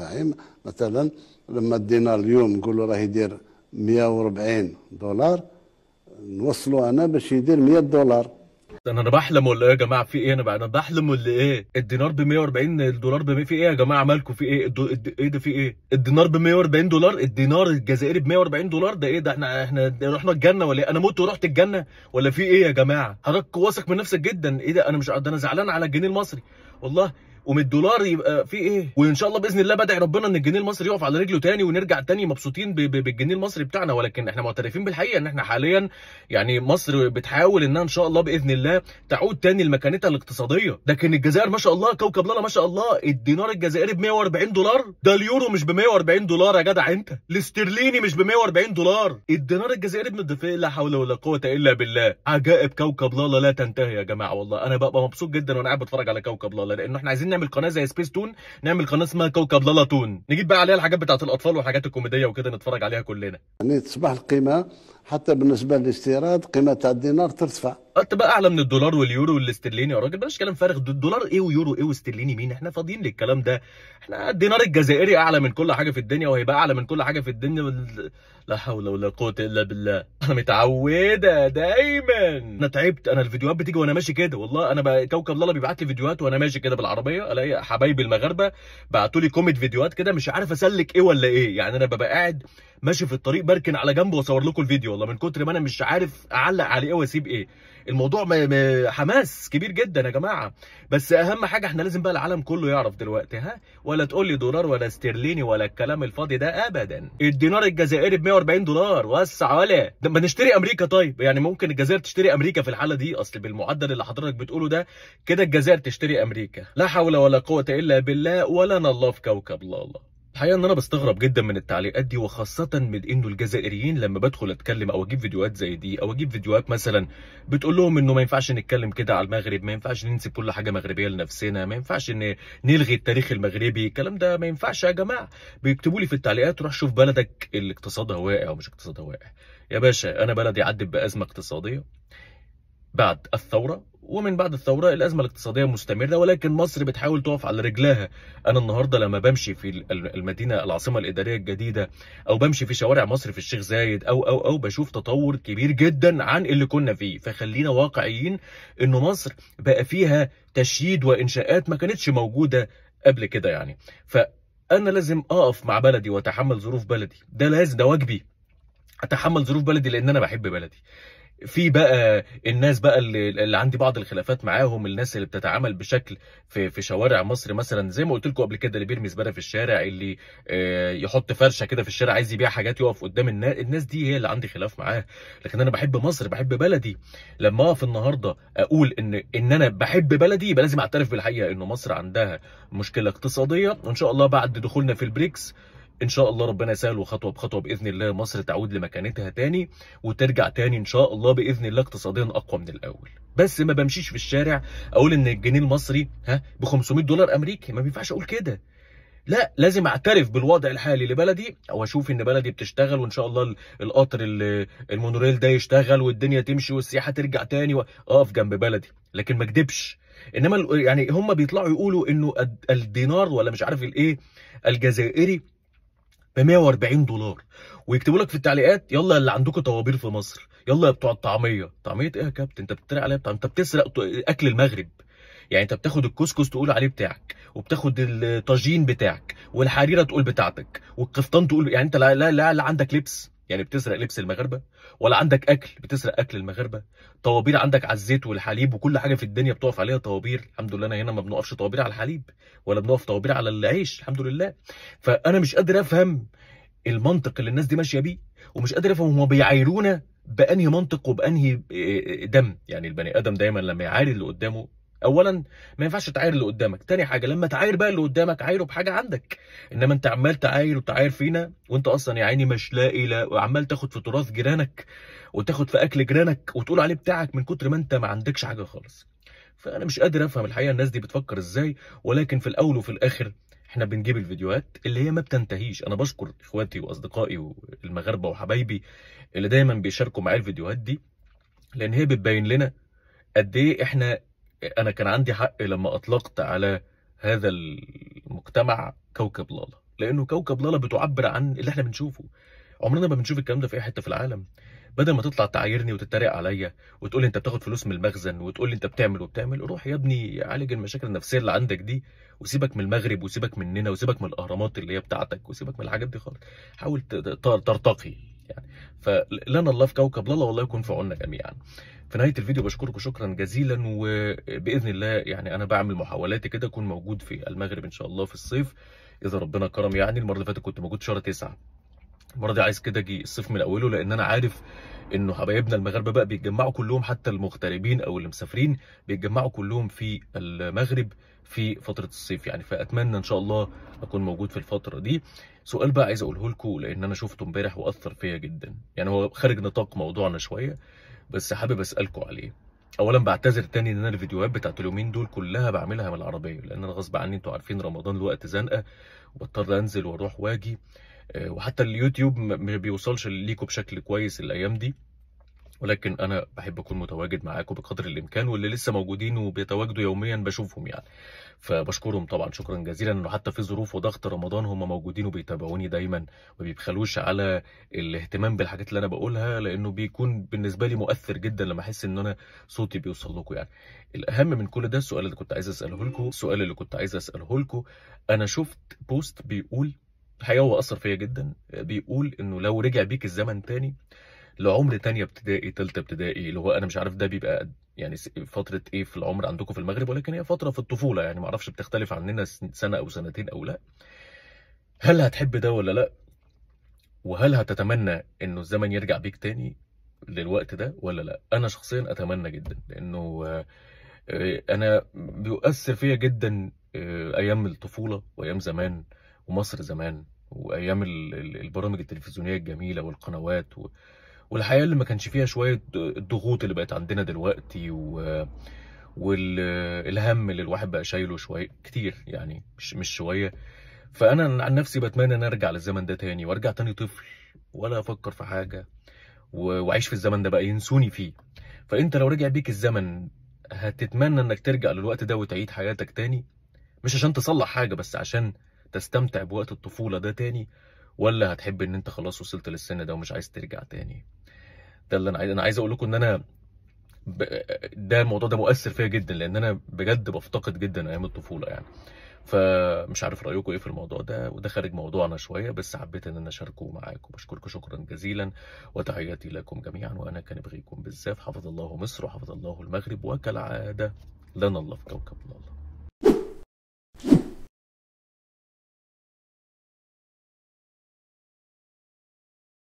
تاعي مثلا لما الدينار اليوم نقولوا راه يدير 140 دولار نوصلوا انا باش يدير 100 دولار انا انا بحلم ولا ايه يا جماعه في ايه انا بقى انا بحلم ولا ايه الدينار ب 140 الدولار ب في ايه يا جماعه مالكم في ايه الدو... الد... ايه ده في ايه الدينار ب 140 دولار الدينار الجزائري ب 140 دولار ده ايه ده احنا احنا رحنا الجنه ولا ايه انا مت ورحت الجنه ولا في ايه يا جماعه حضرتك واثق من نفسك جدا ايه ده انا مش ده انا زعلان على الجنيه المصري والله ومن الدولار يبقى في ايه وان شاء الله باذن الله بدعي ربنا ان الجنيه المصري يقف على رجله تاني ونرجع تاني مبسوطين بالجنيه المصري بتاعنا ولكن احنا معترفين بالحقيقه ان احنا حاليا يعني مصر بتحاول انها ان شاء الله باذن الله تعود تاني لمكانتها الاقتصاديه لكن الجزائر ما شاء الله كوكب لالا ما شاء الله الدينار الجزائري ب 140 دولار ده اليورو مش ب 140 دولار يا جدع انت الاسترليني مش ب 140 دولار الدينار الجزائري بمضافه لا حول ولا قوه الا بالله عجائب كوكب لالا لا تنتهي يا جماعه والله انا ببقى مبسوط جدا وانا قاعد بتفرج على كوكب لالا لانه احنا عايزين نعمل قناه زي سبيس تون نعمل قناه اسمها كوكب لالا تون نجيب بقى عليها الحاجات بتاعت الاطفال وحاجات الكوميديه وكده نتفرج عليها كلنا يعني تصبح القيمه حتى بالنسبه للاستيراد قيمه الدينار ترتفع تبقى أه، اعلى من الدولار واليورو والاسترليني يا راجل بلاش كلام فارغ الدولار ايه ويورو ايه واسترليني مين احنا فاضيين للكلام ده احنا الدينار الجزائري اعلى من كل حاجه في الدنيا وهيبقى اعلى من كل حاجه في الدنيا لا حول ولا قوه الا بالله انا متعوده دايما انا تعبت انا الفيديوهات بتيجي وانا ماشي كده والله انا بقى كوكب الله بيبعت لي فيديوهات وانا ماشي كده بالعربيه الاقي حبايبي المغاربه بعتوا لي كوميت فيديوهات كده مش عارف اسلك ايه ولا ايه يعني انا ببقى قاعد ماشي في الطريق بركن على جنب واصور لكم الفيديو والله من كتر ما انا مش عارف اعلق عليه ايه واسيب ايه الموضوع حماس كبير جدا يا جماعه بس اهم حاجه احنا لازم بقى العالم كله يعرف دلوقتي ها ولا تقول لي دولار ولا استرليني ولا الكلام الفاضي ده ابدا الدينار الجزائري ب 140 دولار وسع ولا ما نشتري امريكا طيب يعني ممكن الجزائر تشتري امريكا في الحاله دي اصل بالمعدل اللي حضرتك بتقوله ده كده الجزائر تشتري امريكا لا حول ولا قوه الا بالله ولا الله في كوكب الله الله الحقيقه ان انا بستغرب جدا من التعليقات دي وخاصه من انه الجزائريين لما بدخل اتكلم او اجيب فيديوهات زي دي او اجيب فيديوهات مثلا بتقول لهم انه ما ينفعش نتكلم كده على المغرب ما ينفعش ننسب كل حاجه مغربيه لنفسنا ما ينفعش ان نلغي التاريخ المغربي الكلام ده ما ينفعش يا جماعه بيكتبوا لي في التعليقات روح شوف بلدك اللي اقتصادها واقع ومش اقتصادها واقع يا باشا انا بلدي عدت بازمه اقتصاديه بعد الثورة ومن بعد الثورة الأزمة الاقتصادية مستمرة ولكن مصر بتحاول تقف على رجلها أنا النهاردة لما بمشي في المدينة العاصمة الإدارية الجديدة أو بمشي في شوارع مصر في الشيخ زايد أو أو أو بشوف تطور كبير جدا عن اللي كنا فيه فخلينا واقعيين انه مصر بقى فيها تشييد وإنشاءات ما كانتش موجودة قبل كده يعني فأنا لازم أقف مع بلدي وأتحمل ظروف بلدي ده لازم ده واجبي أتحمل ظروف بلدي لأن أنا بحب بلدي في بقى الناس بقى اللي, اللي عندي بعض الخلافات معاهم الناس اللي بتتعامل بشكل في في شوارع مصر مثلا زي ما قلت لكم قبل كده اللي بيرمي زباله في الشارع اللي آه، يحط فرشه كده في الشارع عايز يبيع حاجات يقف قدام الناس الناس دي هي اللي عندي خلاف معاها لكن انا بحب مصر بحب بلدي لما اقف النهارده اقول ان ان انا بحب بلدي يبقى لازم اعترف بالحقيقه ان مصر عندها مشكله اقتصاديه وان شاء الله بعد دخولنا في البريكس ان شاء الله ربنا يسهل وخطوه بخطوه باذن الله مصر تعود لمكانتها تاني وترجع تاني ان شاء الله باذن الله اقتصاديا اقوى من الاول بس ما بمشيش في الشارع اقول ان الجنيه المصري ها ب 500 دولار امريكي ما بينفعش اقول كده لا لازم اعترف بالوضع الحالي لبلدي واشوف ان بلدي بتشتغل وان شاء الله القطر المونوريل ده يشتغل والدنيا تمشي والسياحه ترجع تاني واقف جنب بلدي لكن ما اكدبش انما يعني هم بيطلعوا يقولوا انه الدينار ولا مش عارف الايه الجزائري 140 دولار ويكتبوا لك في التعليقات يلا اللي عندكم طوابير في مصر يلا يا بتوع الطعميه طعميه ايه يا كابتن انت بتتريق عليا انت بتسرق اكل المغرب يعني انت بتاخد الكسكس تقول عليه بتاعك وبتاخد الطاجين بتاعك والحريره تقول بتاعتك والقفطان تقول يعني انت لا لا لا, لا عندك لبس يعني بتسرق لبس المغاربه ولا عندك اكل بتسرق اكل المغاربه طوابير عندك على الزيت والحليب وكل حاجه في الدنيا بتقف عليها طوابير الحمد لله انا هنا ما بنقفش طوابير على الحليب ولا بنقف طوابير على العيش الحمد لله فانا مش قادر افهم المنطق اللي الناس دي ماشيه بيه ومش قادر افهم هما بيعايرونا بانهي منطق وبانهي آه، آه، دم يعني البني ادم دايما لما يعاير اللي قدامه اولا ما ينفعش تعاير اللي قدامك تاني حاجه لما تعاير بقى اللي قدامك عايره بحاجه عندك انما انت عمال تعاير وتعاير فينا وانت اصلا يا عيني مش لاقي لا وعمال تاخد في تراث جيرانك وتاخد في اكل جيرانك وتقول عليه بتاعك من كتر ما انت ما عندكش حاجه خالص فانا مش قادر افهم الحقيقه الناس دي بتفكر ازاي ولكن في الاول وفي الاخر احنا بنجيب الفيديوهات اللي هي ما بتنتهيش انا بشكر اخواتي واصدقائي والمغاربه وحبايبي اللي دايما بيشاركوا معايا الفيديوهات دي لان هي بتبين لنا قد ايه احنا انا كان عندي حق لما اطلقت على هذا المجتمع كوكب لالا لانه كوكب لالا بتعبر عن اللي احنا بنشوفه عمرنا ما بنشوف الكلام ده في اي حته في العالم بدل ما تطلع تعايرني وتتريق عليا وتقول لي انت بتاخد فلوس من المخزن وتقول لي انت بتعمل وبتعمل روح يا ابني عالج المشاكل النفسيه اللي عندك دي وسيبك من المغرب وسيبك مننا وسيبك من الاهرامات اللي هي بتاعتك وسيبك من الحاجات دي خالص حاول ترتقي يعني فلنا الله في كوكب لا والله يكون في عوننا جميعا في نهايه الفيديو بشكركم شكرا جزيلا وباذن الله يعني انا بعمل محاولاتي كده اكون موجود في المغرب ان شاء الله في الصيف اذا ربنا كرم يعني المره اللي فاتت كنت موجود شهر 9 المره دي عايز كده اجي الصيف من اوله لان انا عارف انه حبايبنا المغاربه بقى بيتجمعوا كلهم حتى المغتربين او اللي مسافرين بيتجمعوا كلهم في المغرب في فتره الصيف يعني فاتمنى ان شاء الله اكون موجود في الفتره دي سؤال بقى عايز اقوله لكم لان انا شفته امبارح واثر فيا جدا يعني هو خارج نطاق موضوعنا شويه بس حابب اسالكم عليه اولا بعتذر تاني ان انا الفيديوهات بتاعت اليومين دول كلها بعملها من العربيه لان انا غصب عني انتوا عارفين رمضان الوقت زنقه وبضطر انزل واروح واجي آه، وحتى اليوتيوب ما بيوصلش ليكم بشكل كويس الايام دي ولكن انا بحب اكون متواجد معاكم بقدر الامكان واللي لسه موجودين وبيتواجدوا يوميا بشوفهم يعني فبشكرهم طبعا شكرا جزيلا انه حتى في ظروف وضغط رمضان هم موجودين وبيتابعوني دايما ما بيبخلوش على الاهتمام بالحاجات اللي انا بقولها لانه بيكون بالنسبه لي مؤثر جدا لما احس ان انا صوتي بيوصل لكم يعني الاهم من كل ده السؤال اللي كنت عايز اساله لكم السؤال اللي كنت عايز اساله لكم انا شفت بوست بيقول الحقيقه هو اثر فيا جدا بيقول انه لو رجع بيك الزمن تاني لعمر تانية ابتدائي تالتة ابتدائي اللي هو انا مش عارف ده بيبقى يعني فترة ايه في العمر عندكم في المغرب ولكن هي فترة في الطفولة يعني معرفش بتختلف عننا سنة او سنتين او لا هل هتحب ده ولا لا وهل هتتمنى انه الزمن يرجع بيك تاني للوقت ده ولا لا انا شخصيا اتمنى جدا لانه آه، انا بيؤثر فيا جدا آه، ايام الطفوله وايام زمان ومصر زمان وايام البرامج التلفزيونيه الجميله والقنوات و... والحياه اللي ما كانش فيها شويه الضغوط اللي بقت عندنا دلوقتي و والهم اللي الواحد بقى شايله شويه كتير يعني مش مش شويه فانا عن نفسي بتمنى ان ارجع للزمن ده تاني وارجع تاني طفل ولا افكر في حاجه واعيش في الزمن ده بقى ينسوني فيه فانت لو رجع بيك الزمن هتتمنى انك ترجع للوقت ده وتعيد حياتك تاني مش عشان تصلح حاجه بس عشان تستمتع بوقت الطفوله ده تاني ولا هتحب ان انت خلاص وصلت للسن ده ومش عايز ترجع تاني ده اللي انا عايز انا عايز اقول لكم ان انا ب... ده الموضوع ده مؤثر فيا جدا لان انا بجد بفتقد جدا ايام الطفوله يعني فمش عارف رايكم ايه في الموضوع ده وده خارج موضوعنا شويه بس حبيت ان انا اشاركه معاكم بشكركم شكرا جزيلا وتحياتي لكم جميعا وانا كان بغيكم بالزاف حفظ الله مصر وحفظ الله المغرب وكالعاده لنا الله في كوكب الله